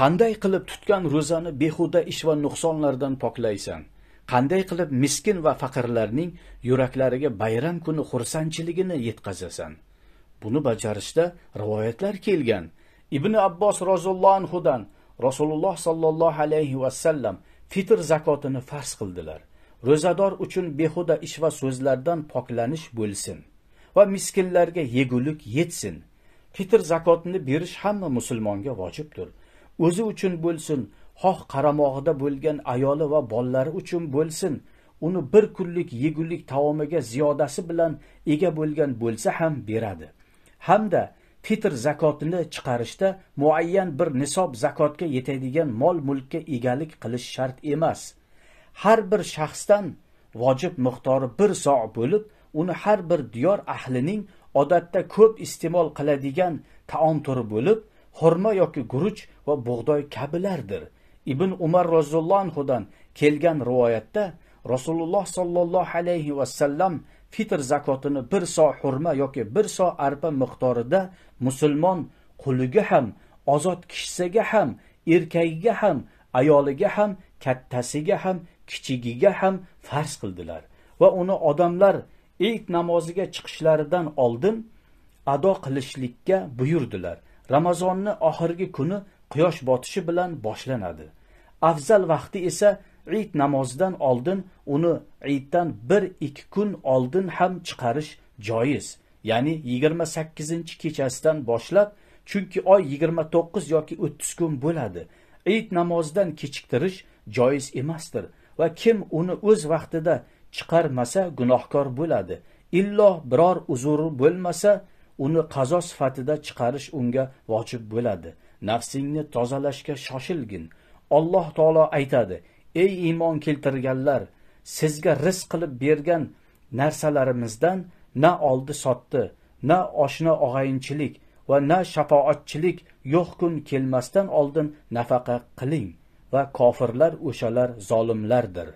Qanday qilib tutgan ro'zani behuda ish va nuqsonlardan poklaysan? Qanday qilib miskin va faqirlarning yuraklariga bayram kuni xursandchiligini yetkazasan? Buni bajarishda rivoyatlar kelgan. Ibn Abbos roziyallohu anhudan Rasululloh sallallohu alayhi va sallam fitr zakotini farz qildilar. Ro'zador uchun behuda ish va so'zlardan poklanish bo'lsin va miskinlarga yegulik yetsin. Fitr zakotini berish hamma musulmonga vojibdir. o'zi uchun bo'lsin xoh qaramog'ida bo'lgan ayoli va bolalari uchun bo'lsin uni bir kunlik yegulik taomiga ziyodasi bilan ega bo'lgan bo'lsa ham beradi hamda fitr zakotini chiqarishda muayyan bir nisob zakotga yetadigan mol mulkka egalik qilish shart emas har bir shaxsdan vojib miqdori bir so bo'lib uni har bir diyor ahlining odatda ko'p iste'mol qiladigan taom turi bo'lib xurmo yoki guruch va bug'doy kabilardir ibn umar roziyallohu anhudan kelgan rivoyatda rasululloh sollallohu alayhi vasallam fitr zakotini bir so xurma yoki bir so arpa miqdorida musulmon quliga ham ozod kishisiga ham erkagiga ham ayoliga ham kattasiga ham kichigiga ham farz qildilar va uni odamlar id namoziga chiqishlaridan oldin ado qilishlikka buyurdilar ramazonni oxirgi kuni quyosh botishi bilan boshlanadi afzal vaqti esa iyd namozidan oldin uni iyddan bir ikki kun oldin ham chiqarish joiz ya'ni yigirma sakkizinchi kechasidan boshlab chunki oy yigirma to'qqiz yoki o'ttiz kun bo'ladi iyd namozidan kechiktirish joiz emasdir va kim uni o'z vaqtida chiqarmasa gunohkor bo'ladi illo biror uzuri bo'lmasa uni qazo sifatida chiqarish unga vojib bo'ladi nafsingni tozalashga shoshilgin alloh taolo aytadi ey iymon keltirganlar sizga rizq qilib bergan narsalarimizdan na oldi sotdi na oshna og'ayinchilik va na shafoatchilik yo'q kun kelmasdan oldin nafaqa qiling va kofirlar o'shalar zolimlardir